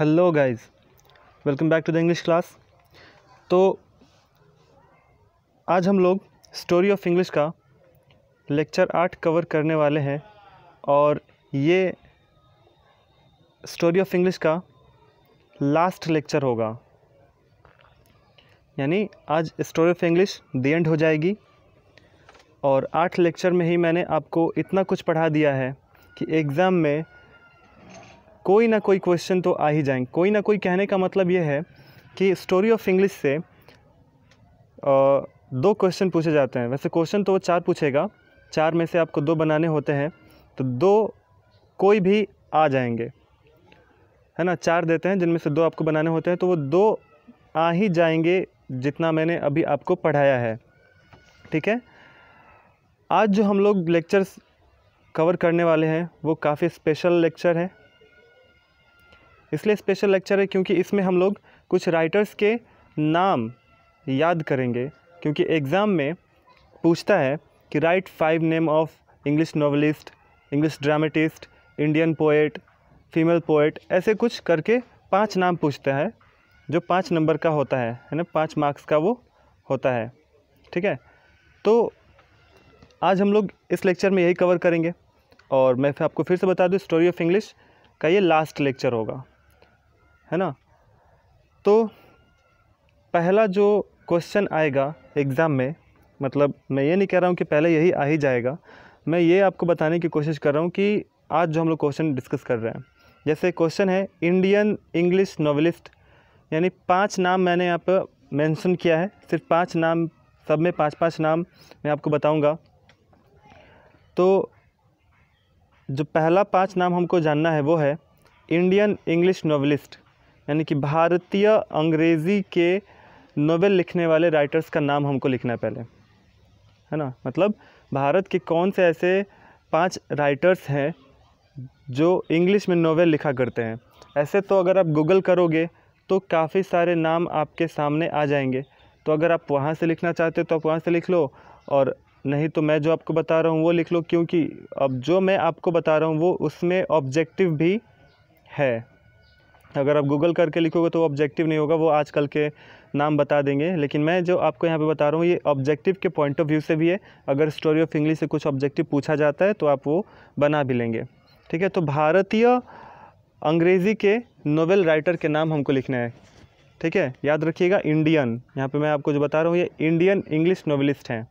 hello guys welcome back to the English class तो आज हम लोग स्टोरी ऑफ इंग्लिश का लेक्चर आठ कवर करने वाले हैं और ये स्टोरी ऑफ इंग्लिश का लास्ट लेक्चर होगा यानी आज story of English the end हो जाएगी और आठ लेक्चर में ही मैंने आपको इतना कुछ पढ़ा दिया है कि एग्ज़ाम में कोई ना कोई क्वेश्चन तो आ ही जाएंगे कोई ना कोई कहने का मतलब ये है कि स्टोरी ऑफ इंग्लिश से दो क्वेश्चन पूछे जाते हैं वैसे क्वेश्चन तो वो चार पूछेगा चार में से आपको दो बनाने होते हैं तो दो कोई भी आ जाएंगे है ना चार देते हैं जिनमें से दो आपको बनाने होते हैं तो वो दो आ ही जाएंगे जितना मैंने अभी आपको पढ़ाया है ठीक है आज जो हम लोग लेक्चर्स कवर करने वाले हैं वो काफ़ी स्पेशल लेक्चर है इसलिए स्पेशल लेक्चर है क्योंकि इसमें हम लोग कुछ राइटर्स के नाम याद करेंगे क्योंकि एग्ज़ाम में पूछता है कि write five name of English novelist English dramatist Indian poet female poet ऐसे कुछ करके पांच नाम पूछता है जो पाँच नंबर का होता है है ना पाँच मार्क्स का वो होता है ठीक है तो आज हम लोग इस लेक्चर में यही कवर करेंगे और मैं आपको फिर से बता दूँ स्टोरी ऑफ इंग्लिश का ये लास्ट लेक्चर होगा है ना तो पहला जो क्वेश्चन आएगा एग्ज़ाम में मतलब मैं ये नहीं कह रहा हूँ कि पहले यही आ ही जाएगा मैं ये आपको बताने की कोशिश कर रहा हूँ कि आज जो हम लोग क्वेश्चन डिस्कस कर रहे हैं जैसे क्वेश्चन है इंडियन इंग्लिश नॉवलिस्ट यानी पांच नाम मैंने यहाँ पर मेंशन किया है सिर्फ पांच नाम सब में पांच पांच नाम मैं आपको बताऊंगा तो जो पहला पांच नाम हमको जानना है वो है इंडियन इंग्लिश नॉवलिस्ट यानी कि भारतीय अंग्रेज़ी के नोवेल लिखने वाले राइटर्स का नाम हमको लिखना है पहले है ना मतलब भारत के कौन से ऐसे पांच राइटर्स हैं जो इंग्लिश में नोवेल लिखा करते हैं ऐसे तो अगर आप गूगल करोगे तो काफ़ी सारे नाम आपके सामने आ जाएंगे तो अगर आप वहाँ से लिखना चाहते हो तो आप वहाँ से लिख लो और नहीं तो मैं जो आपको बता रहा हूँ वो लिख लो क्योंकि अब जो मैं आपको बता रहा हूँ वो उसमें ऑब्जेक्टिव भी है अगर आप गूगल करके लिखोगे तो ऑब्जेक्टिव नहीं होगा वो आजकल के नाम बता देंगे लेकिन मैं जो आपको यहाँ पे बता रहा हूँ ये ऑब्जेक्टिव के पॉइंट ऑफ व्यू से भी है अगर स्टोरी ऑफ इंग्लिश से कुछ ऑब्जेक्टिव पूछा जाता है तो आप वो बना भी लेंगे ठीक है तो भारतीय अंग्रेज़ी के नोवेल राइटर के नाम हमको लिखना है ठीक है याद रखिएगा इंडियन यहाँ पर मैं आपको जो बता रहा हूँ ये इंडियन इंग्लिश नोवेलिस्ट हैं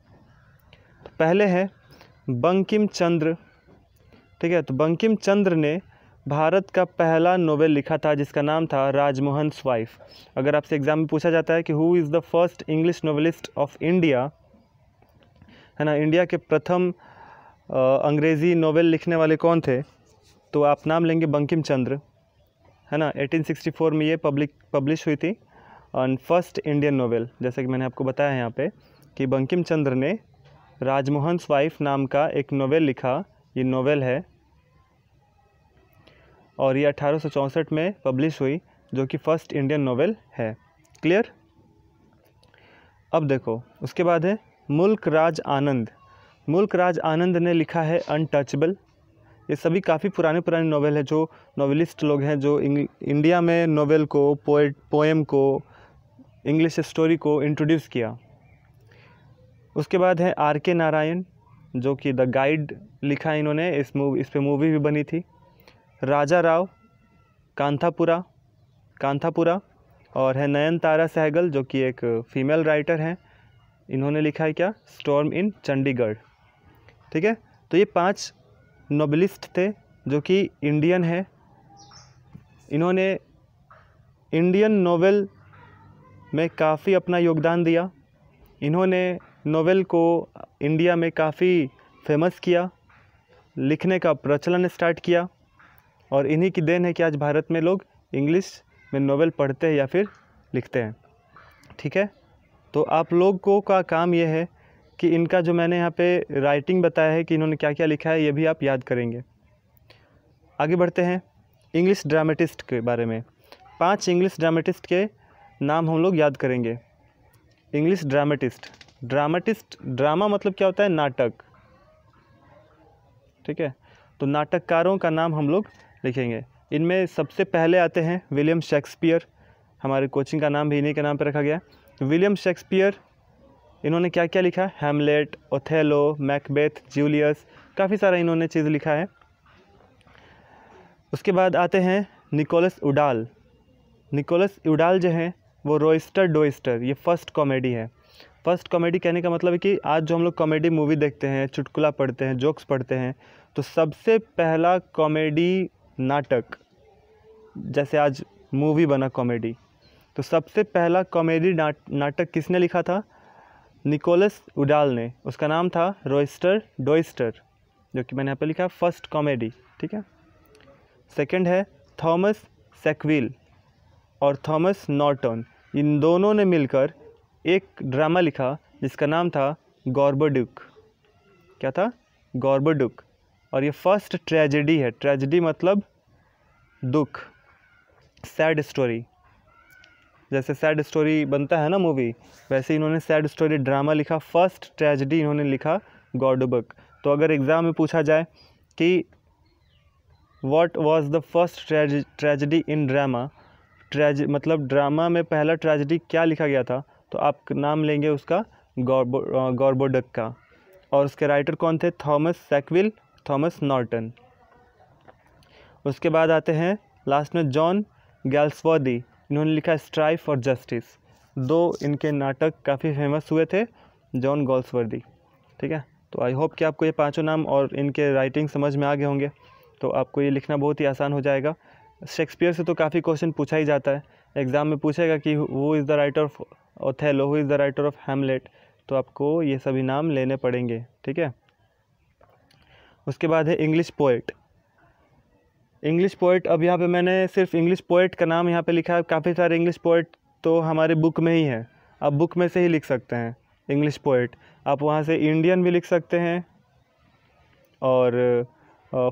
तो पहले है बंकिम चंद्र ठीक है तो बंकिम चंद्र ने भारत का पहला नोवेल लिखा था जिसका नाम था राजमोहन स्वाइफ अगर आपसे एग्ज़ाम में पूछा जाता है कि who is the first English novelist of India है ना इंडिया के प्रथम अंग्रेज़ी नोवेल लिखने वाले कौन थे तो आप नाम लेंगे बंकिम चंद्र है ना 1864 में ये पब्लिक पब्लिश हुई थी एंड फर्स्ट इंडियन नोवेल जैसे कि मैंने आपको बताया यहाँ पे कि बंकिम चंद्र ने राजमोहन स्वाइफ नाम का एक नोवेल लिखा ये नोवेल है और ये अठारह में पब्लिश हुई जो कि फ़र्स्ट इंडियन नोवेल है क्लियर अब देखो उसके बाद है मुल्क राज आनंद मुल्क राज आनंद ने लिखा है अनटचबल ये सभी काफ़ी पुराने पुराने नोवेल हैं जो नोवेलिस्ट लोग हैं जो इंडिया में नोवेल को पोएट पोएम को इंग्लिश स्टोरी को इंट्रोड्यूस किया उसके बाद है आर के नारायण जो कि द गाइड लिखा इन्होंने इस मूव इस पर मूवी भी बनी थी राजा राव कांथापुरा कांथापुरा और है नयन तारा सहगल जो कि एक फ़ीमेल राइटर हैं इन्होंने लिखा है क्या स्टॉर्म इन चंडीगढ़ ठीक है तो ये पांच नोबलिस्ट थे जो कि इंडियन है इन्होंने इंडियन नोवेल में काफ़ी अपना योगदान दिया इन्होंने नोवेल को इंडिया में काफ़ी फेमस किया लिखने का प्रचलन स्टार्ट किया और इन्हीं की देन है कि आज भारत में लोग इंग्लिश में नोवेल पढ़ते हैं या फिर लिखते हैं ठीक है तो आप लोग को का काम यह है कि इनका जो मैंने यहाँ पे राइटिंग बताया है कि इन्होंने क्या क्या लिखा है ये भी आप याद करेंगे आगे बढ़ते हैं इंग्लिश ड्रामेटिस्ट के बारे में पांच इंग्लिश ड्रामेटिस्ट के नाम हम लोग याद करेंगे इंग्लिश ड्रामेटिस्ट ड्रामेटिस्ट ड्रामा मतलब क्या होता है नाटक ठीक है तो नाटककारों का नाम हम लोग लिखेंगे इनमें सबसे पहले आते हैं विलियम शेक्सपियर हमारे कोचिंग का नाम भी इन्हीं के नाम पर रखा गया विलियम शेक्सपियर इन्होंने क्या क्या लिखा हेमलेट ओथेलो मैकबेथ जूलियस काफ़ी सारा इन्होंने चीज़ लिखा है उसके बाद आते हैं निकोलस उडाल निकोलस उडाल जो हैं वो रोइस्टर डोइस्टर ये फ़र्स्ट कॉमेडी है फर्स्ट कॉमेडी कहने का मतलब है कि आज जो हम लोग कॉमेडी मूवी देखते हैं चुटकुला पढ़ते हैं जोक्स पढ़ते हैं तो सबसे पहला कॉमेडी नाटक जैसे आज मूवी बना कॉमेडी तो सबसे पहला कॉमेडी नाट, नाटक किसने लिखा था निकोलस उडाल ने उसका नाम था रोइस्टर डोइस्टर जो कि मैंने यहाँ पर लिखा फर्स्ट कॉमेडी ठीक है सेकंड है थॉमस सेक्विल और थॉमस नॉर्टन इन दोनों ने मिलकर एक ड्रामा लिखा जिसका नाम था गॉर्बोडुक क्या था गॉर्बोडुक और ये फर्स्ट ट्रेजेडी है ट्रेजेडी मतलब दुख सैड स्टोरी जैसे सैड स्टोरी बनता है ना मूवी वैसे इन्होंने सैड स्टोरी ड्रामा लिखा फर्स्ट ट्रेजडी इन्होंने लिखा बुक तो अगर एग्ज़ाम में पूछा जाए कि what was the first tragedy in drama ट्रेज मतलब ड्रामा में पहला ट्रेजडी क्या लिखा गया था तो आप नाम लेंगे उसका गौरबो गौरबोडक का और उसके राइटर कौन थे थॉमस सेकविल थॉमस नॉर्टन उसके बाद आते हैं लास्ट में जॉन गैल्सवर्दी इन्होंने लिखा स्ट्राइफ फॉर जस्टिस दो इनके नाटक काफ़ी फेमस हुए थे जॉन गॉल्सवर्दी ठीक है तो आई होप कि आपको ये पांचों नाम और इनके राइटिंग समझ में आ गए होंगे तो आपको ये लिखना बहुत ही आसान हो जाएगा शेक्सपियर से तो काफ़ी क्वेश्चन पूछा ही जाता है एग्ज़ाम में पूछेगा कि वो is the writer of Othello who is the writer of Hamlet तो आपको ये सभी नाम लेने पड़ेंगे ठीक है उसके बाद है इंग्लिश पोइट इंग्लिश पोइट अब यहाँ पे मैंने सिर्फ इंग्लिश पोइट का नाम यहाँ पे लिखा है काफ़ी सारे इंग्लिश पोइट तो हमारे बुक में ही हैं आप बुक में से ही लिख सकते हैं इंग्लिश पोइट आप वहाँ से इंडियन भी लिख सकते हैं और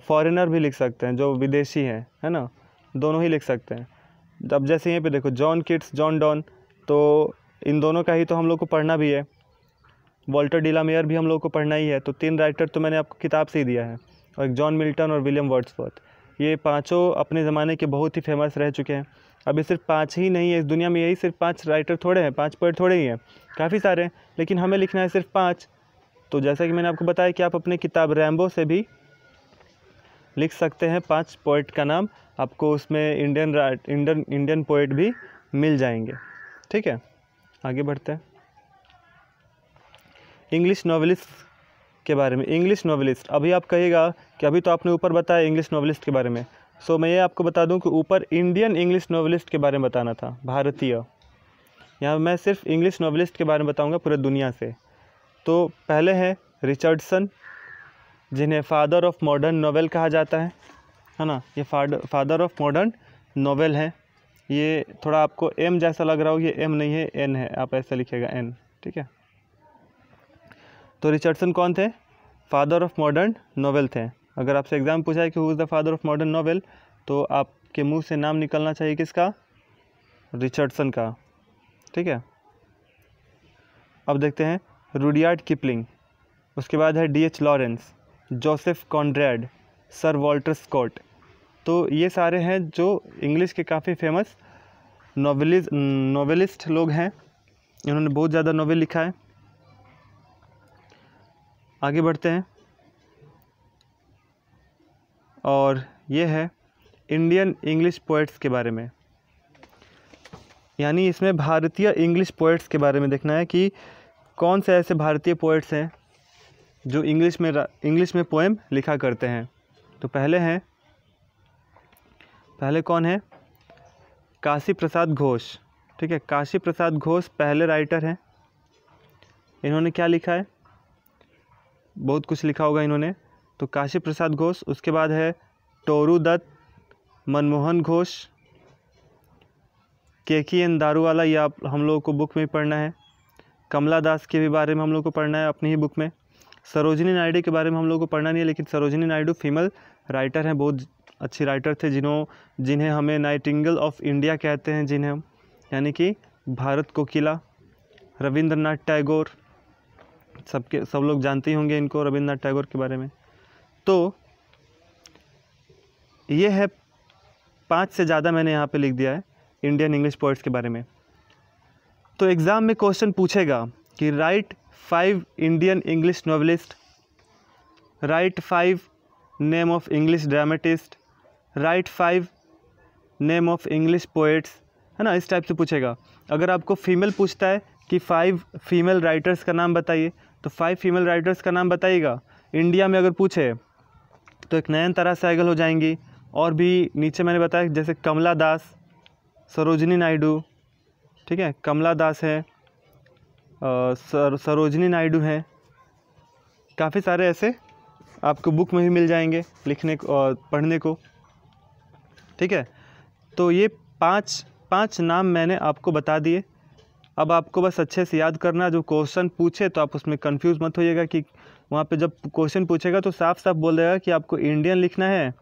फॉरेनर भी लिख सकते हैं जो विदेशी हैं है ना दोनों ही लिख सकते हैं अब जैसे यहाँ पे देखो जॉन किट्स जॉन डॉन तो इन दोनों का ही तो हम लोग को पढ़ना भी है वॉल्टर मेयर भी हम लोग को पढ़ना ही है तो तीन राइटर तो मैंने आपको किताब से ही दिया है और एक जॉन मिल्टन और विलियम वर्ड्सवर्थ ये पाँचों अपने ज़माने के बहुत ही फेमस रह चुके हैं अभी सिर्फ पाँच ही नहीं है इस दुनिया में यही सिर्फ पाँच राइटर थोड़े हैं पाँच पोइट थोड़े ही हैं काफ़ी सारे हैं लेकिन हमें लिखना है सिर्फ पाँच तो जैसा कि मैंने आपको बताया कि आप अपने किताब रैम्बो से भी लिख सकते हैं पाँच पोइट का नाम आपको उसमें इंडियन इंडियन इंडियन पोइट भी मिल जाएंगे ठीक है आगे बढ़ते हैं इंग्लिश नॉवलिस्ट के बारे में इंग्लिश नॉवलिस्ट अभी आप कहिएगा कि अभी तो आपने ऊपर बताया इंग्लिश नॉवलिस्ट के बारे में सो मैं ये आपको बता दूं कि ऊपर इंडियन इंग्लिश नॉवलिस्ट के बारे में बताना था भारतीय यहाँ मैं सिर्फ इंग्लिश नॉवलिस्ट के बारे में बताऊँगा पूरे दुनिया से तो पहले हैं रिचर्डसन जिन्हें फादर ऑफ मॉडर्न नोवेल कहा जाता है है ना ये फादर ऑफ मॉडर्न नोवेल हैं ये थोड़ा आपको एम जैसा लग रहा हो ये एम नहीं है एन है आप ऐसे लिखेगा एन ठीक है तो रिचर्डसन कौन थे फादर ऑफ मॉडर्न नोवेल थे अगर आपसे एग्ज़ाम पूछा है कि who is the father of modern novel तो आपके मुंह से नाम निकलना चाहिए किसका रिचर्डसन का ठीक है अब देखते हैं रूडियार्ड किपलिंग उसके बाद है D H Lawrence Joseph Conrad Sir Walter Scott तो ये सारे हैं जो इंग्लिश के काफ़ी फेमस नॉवेलिज नॉवेलिस्ट लोग हैं इन्होंने बहुत ज़्यादा नॉवेल लिखा है आगे बढ़ते हैं और ये है इंडियन इंग्लिश पोइट्स के बारे में यानी इसमें भारतीय इंग्लिश पोइट्स के बारे में देखना है कि कौन से ऐसे भारतीय पोइट्स हैं जो इंग्लिश में इंग्लिश में पोएम लिखा करते हैं तो पहले हैं पहले कौन है काशी प्रसाद घोष ठीक है काशी प्रसाद घोष पहले राइटर हैं इन्होंने क्या लिखा है बहुत कुछ लिखा होगा इन्होंने तो काशी प्रसाद घोष उसके बाद है टोरू दत्त मनमोहन घोष केकी एन दारू वाला ये आप हम लोगों को बुक में पढ़ना है कमला दास के भी बारे में हम लोग को पढ़ना है अपनी ही बुक में सरोजिनी नायडू के बारे में हम लोग को पढ़ना नहीं है लेकिन सरोजिनी नायडू फीमेल राइटर हैं बहुत अच्छी राइटर थे जिन्हों जिन्हें हमें नाइटिंगल ऑफ इंडिया कहते हैं जिन्हें हम यानी कि भारत को किला रविंद्रनाथ टैगोर सबके सब लोग जानते ही होंगे इनको रविंद्रनाथ टैगोर के बारे में तो ये है पाँच से ज़्यादा मैंने यहाँ पे लिख दिया है इंडियन इंग्लिश पोइट्स के बारे में तो एग्ज़ाम में क्वेश्चन पूछेगा कि write five Indian English novelist write five name of English dramatist write five name of English poets है ना इस टाइप से पूछेगा अगर आपको फीमेल पूछता है कि फाइव फीमेल राइटर्स का नाम बताइए तो फाइव फीमेल राइटर्स का नाम बताइएगा इंडिया में अगर पूछे तो एक नयन तारा सहगल हो जाएंगी और भी नीचे मैंने बताया जैसे कमला दास सरोजनी नायडू ठीक है कमला दास है सर सरोजनी नायडू हैं काफ़ी सारे ऐसे आपको बुक में भी मिल जाएंगे लिखने को और पढ़ने को ठीक है तो ये पांच पांच नाम मैंने आपको बता दिए अब आपको बस अच्छे से याद करना जो क्वेश्चन पूछे तो आप उसमें कंफ्यूज मत होइएगा कि वहाँ पे जब क्वेश्चन पूछेगा तो साफ साफ बोल देगा कि आपको इंडियन लिखना है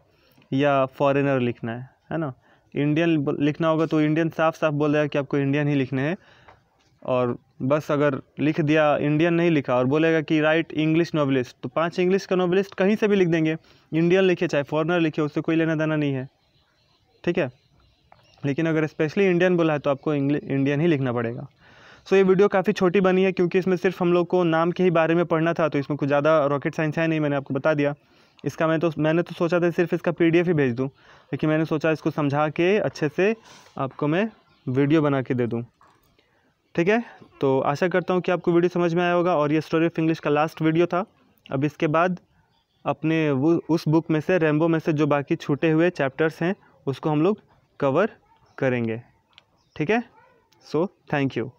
या फॉरेनर लिखना है है ना इंडियन लिखना होगा तो इंडियन साफ साफ बोल देगा कि आपको इंडियन ही लिखना है और बस अगर लिख दिया इंडियन नहीं लिखा और बोलेगा कि राइट इंग्लिश नॉवलिस्ट तो पांच इंग्लिश का नॉवलिस्ट कहीं से भी लिख देंगे इंडियन लिखे चाहे फॉरनर लिखे उससे कोई लेना देना नहीं है ठीक है लेकिन अगर स्पेशली इंडियन बोला है तो आपको इंग्लिश इंडियन ही लिखना पड़ेगा सो ये वीडियो काफ़ी छोटी बनी है क्योंकि इसमें सिर्फ हम लोग को नाम के ही बारे में पढ़ना था तो इसमें कुछ ज़्यादा रॉकेट साइंस है नहीं मैंने आपको बता दिया इसका मैं तो मैंने तो सोचा था सिर्फ इसका पी ही भेज दूँ लेकिन मैंने सोचा इसको समझा के अच्छे से आपको मैं वीडियो बना के दे दूँ ठीक है तो आशा करता हूँ कि आपको वीडियो समझ में आया होगा और ये स्टोरी ऑफ इंग्लिश का लास्ट वीडियो था अब इसके बाद अपने वो उस बुक में से रेम्बो में से जो बाकी छूटे हुए चैप्टर्स हैं उसको हम लोग कवर करेंगे ठीक है सो थैंक यू